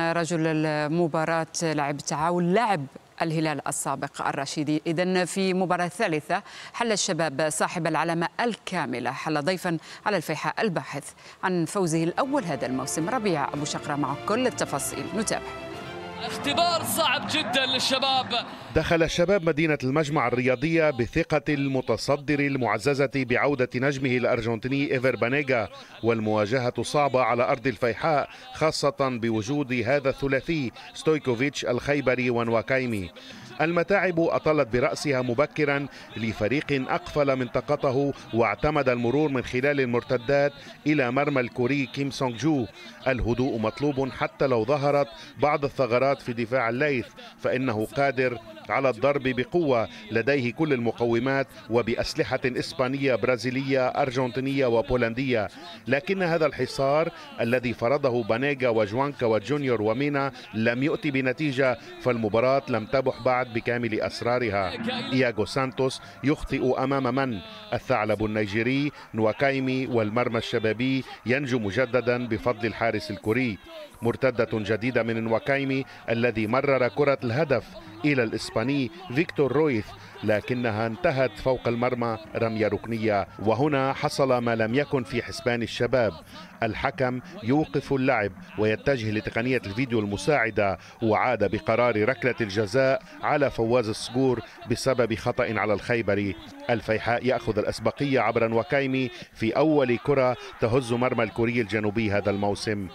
رجل المباراة لعب التعاون لاعب الهلال السابق الرشيدي إذا في مباراة ثالثة حل الشباب صاحب العلامة الكاملة حل ضيفا على الفيحاء الباحث عن فوزه الأول هذا الموسم ربيع أبو شقرة مع كل التفاصيل نتابع اختبار صعب جدا للشباب دخل شباب مدينة المجمع الرياضية بثقة المتصدر المعززة بعودة نجمه الأرجنتيني إيفر بانيغا والمواجهة صعبة على أرض الفيحاء خاصة بوجود هذا الثلاثي ستويكوفيتش الخيبري وانواكايمي المتاعب أطلت برأسها مبكرا لفريق أقفل منطقته واعتمد المرور من خلال المرتدات إلى مرمى الكوري كيم سونغ جو الهدوء مطلوب حتى لو ظهرت بعض الثغرات في دفاع الليث فإنه قادر على الضرب بقوة لديه كل المقومات وبأسلحة إسبانية برازيلية أرجنتينية وبولندية لكن هذا الحصار الذي فرضه بانيجا وجوانكا وجونيور ومينا لم يؤتي بنتيجة فالمباراة لم تبح بعد الاتحاد بكامل أسرارها إياغو سانتوس يخطئ أمام من؟ الثعلب النيجيري نواكايمي والمرمى الشبابي ينجو مجددا بفضل الحارس الكوري مرتدة جديدة من نواكايمي الذي مرر كرة الهدف إلى الإسباني فيكتور رويث لكنها انتهت فوق المرمى رمية ركنية وهنا حصل ما لم يكن في حسبان الشباب الحكم يوقف اللعب ويتجه لتقنية الفيديو المساعدة وعاد بقرار ركلة الجزاء على فواز الصقور بسبب خطأ على الخيبري الفيحاء يأخذ الأسبقية عبر وكايمي في أول كرة تهز مرمى الكوري الجنوبي هذا الموسم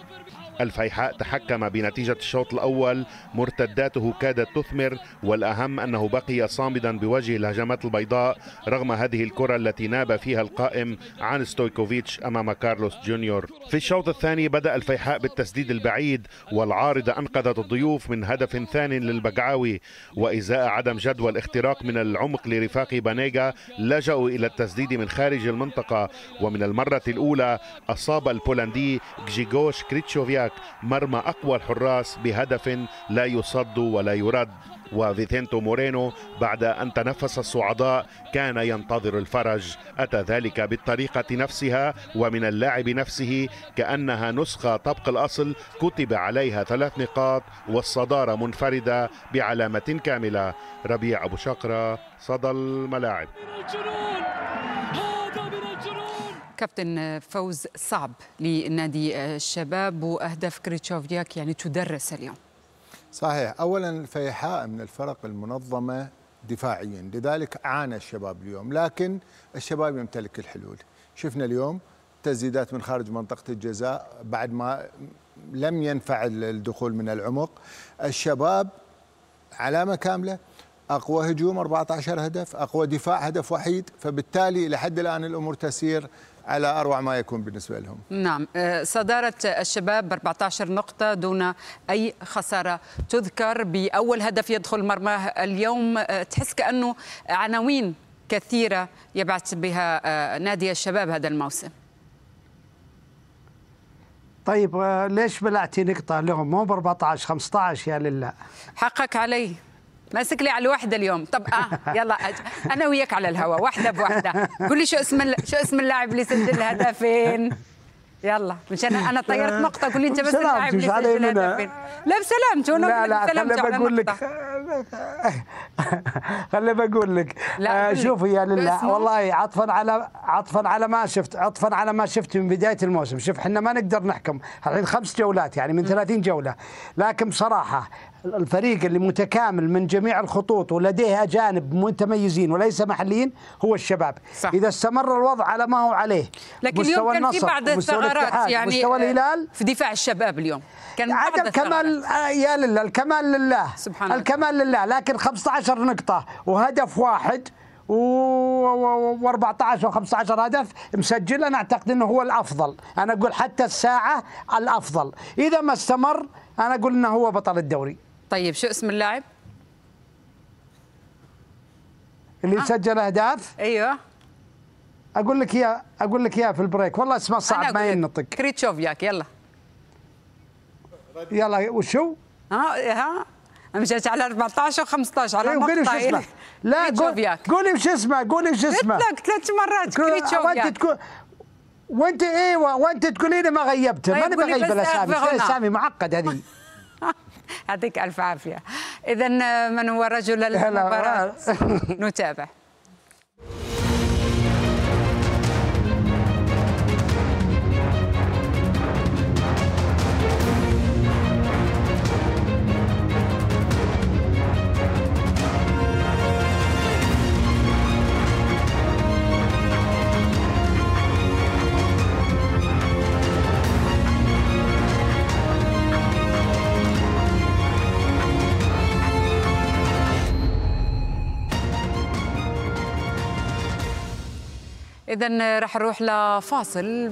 الفيحاء تحكم بنتيجة الشوط الأول مرتداته كادت تثمر والأهم أنه بقي صامدا بوجه الهجمات البيضاء رغم هذه الكرة التي ناب فيها القائم عن ستويكوفيتش أمام كارلوس جونيور في الشوط الثاني بدأ الفيحاء بالتسديد البعيد والعارضة أنقذت الضيوف من هدف ثان للبقعاوي وإزاء عدم جدوى الاختراق من العمق لرفاق بانيجا لجأوا إلى التسديد من خارج المنطقة ومن المرة الأولى أصاب البولندي جيجوش كريتشوفياك مرمى أقوى الحراس بهدف لا يصد ولا يرد وفيتينتو مورينو بعد أن تنفس الصعداء كان ينتظر الفرج أتى ذلك بالطريقة نفسها ومن اللاعب نفسه كأنها نسخة طبق الأصل كتب عليها ثلاث نقاط والصدارة منفردة بعلامة كاملة ربيع أبو شقرة صدى الملاعب كابتن فوز صعب لنادي الشباب واهداف كريتشوفياك يعني تدرس اليوم صحيح اولا الفيحاء من الفرق المنظمه دفاعيا لذلك عانى الشباب اليوم لكن الشباب يمتلك الحلول شفنا اليوم تسديدات من خارج منطقه الجزاء بعد ما لم ينفع الدخول من العمق الشباب علامه كامله اقوى هجوم 14 هدف اقوى دفاع هدف وحيد فبالتالي لحد الان الامور تسير على اروع ما يكون بالنسبه لهم. نعم، آه، صداره الشباب ب 14 نقطه دون اي خساره، تذكر باول هدف يدخل مرماه اليوم، آه، تحس كانه عناوين كثيره يبعث بها آه، نادي الشباب هذا الموسم. طيب ليش بلعتي نقطة لهم مو ب 14 15 يا لله حقك علي ماسك لي على الوحده اليوم طب اه يلا انا وياك على الهواء واحده بواحده قول لي شو اسم شو اسم اللاعب اللي سجل الهدفين يلا مشان انا طيرت نقطه قول لي انت بس اللاعب اللي سجل الهدفين لا بسلامته انا لا لا خليني بقول لك خلي بقول لك شوفوا آه، شوفي يا لله والله عطفا على عطفا على ما شفت عطفا على ما شفت من بدايه الموسم شوف احنا ما نقدر نحكم الحين خمس جولات يعني من 30 جوله لكن بصراحه الفريق اللي متكامل من جميع الخطوط ولديه اجانب متميزين وليس محليين هو الشباب صح. اذا استمر الوضع على ما هو عليه لكن مستوى اليوم كان في بعض الثغرات يعني مستوى آه، الهلال في دفاع الشباب اليوم كان عدم كمال آه، يا لله الكمال لله سبحان الكمال لله لكن 15 نقطة وهدف واحد و14 و15 هدف مسجل انا اعتقد انه هو الافضل، انا اقول حتى الساعه الافضل، اذا ما استمر انا اقول انه هو بطل الدوري. طيب شو اسم اللاعب؟ اللي آه. سجل اهداف؟ ايوه اقول لك اياه اقول لك اياه في البريك، والله اسمه صعب ما ينطق. كريتشوفياك يلا. يلا وشو؟ آه، ها ها مشيت على 14 و15 على أيوة، نقطه إيه لا قولي وش اسمه قولي وش اسمه قلت لك ثلاث مرات كريتشوفياك وانت ايوه وانت تقولي لي ما غيبته طيب، ماني بغيب الاسامي الاسامي معقد هذه يعطيك الف عافيه اذا آه، من هو رجل المباراه نتابع إذا رح نروح لفاصل